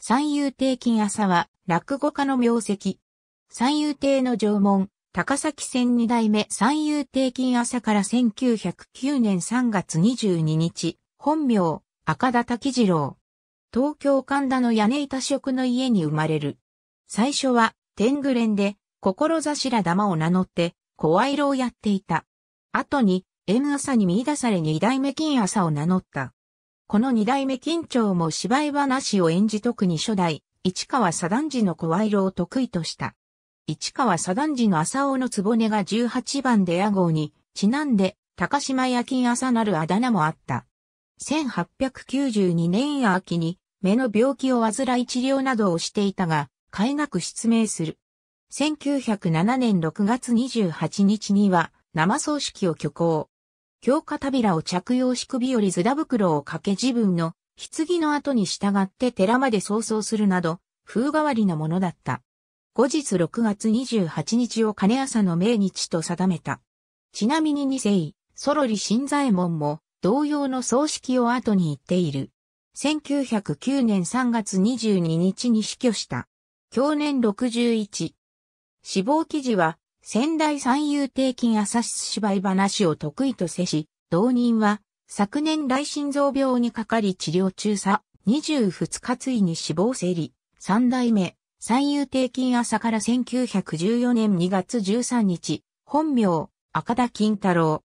三遊亭金朝は、落語家の名跡。三遊亭の縄文、高崎線二代目三遊亭金朝から1909年3月22日、本名、赤田滝次郎。東京神田の屋根板職の家に生まれる。最初は、天狗連で、志ら玉を名乗って、声色をやっていた。後に、縁朝に見出され二代目金朝を名乗った。この二代目金長も芝居話を演じ特に初代、市川左段次の声色を得意とした。市川左段次の朝尾の局が18番で屋号に、ちなんで、高島夜勤朝なるあだ名もあった。1892年秋に、目の病気を患い治療などをしていたが、開なく失明する。1907年6月28日には、生葬式を挙行。強化扉を着用し首よりズダ袋をかけ自分の棺の後に従って寺まで早々するなど、風変わりなものだった。後日6月28日を金朝の命日と定めた。ちなみに二世、ソロリ新左衛門も同様の葬式を後に言っている。1909年3月22日に死去した。去年61。死亡記事は仙台三遊亭金朝室芝居話を得意とせし、同人は、昨年来心臓病にかかり治療中さ、22日ついに死亡せり、三代目、三遊亭金朝から1914年2月13日、本名、赤田金太郎。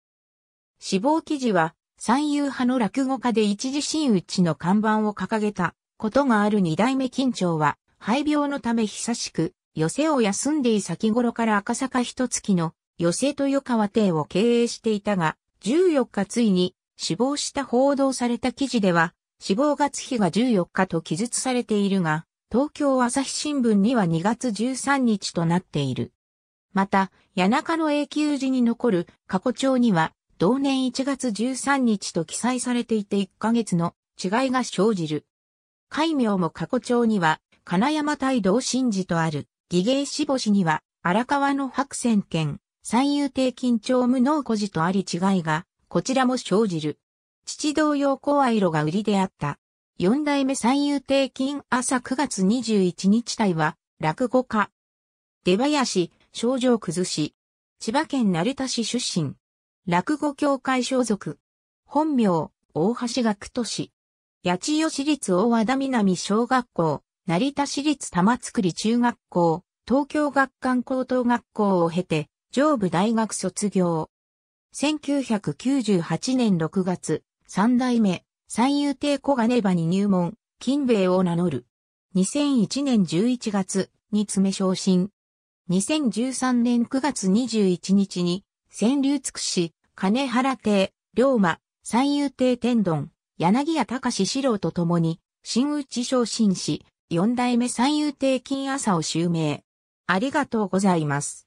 死亡記事は、三遊派の落語家で一時真打ちの看板を掲げたことがある二代目金長は、肺病のため久しく寄せを休んでい先頃から赤坂一月の寄せ豊川邸を経営していたが、14日ついに死亡した報道された記事では、死亡月日が14日と記述されているが、東京朝日新聞には2月13日となっている。また、谷中の永久寺に残る過去帳には、同年1月13日と記載されていて1ヶ月の違いが生じる。戒名も過去帳には、金山大道神寺とある。義芸志星には、荒川の白線県、三遊亭金町無能孤児とあり違いが、こちらも生じる。父同様公愛路が売りであった。四代目三遊亭金朝9月21日隊は、落語家。出林、症状崩し。千葉県成田市出身。落語協会所属。本名、大橋学都市。八千代市立大和田南小学校、成田市立玉造中学校、東京学館高等学校を経て、上部大学卒業。1998年6月、三代目、三遊亭小金場に入門、金兵衛を名乗る。2001年11月に詰め昇進。2013年9月21日に、川流尽くし、金原亭、龍馬、三遊亭天丼、柳屋隆史郎と共に、新内昇進し、四代目三遊亭金朝を襲名。ありがとうございます。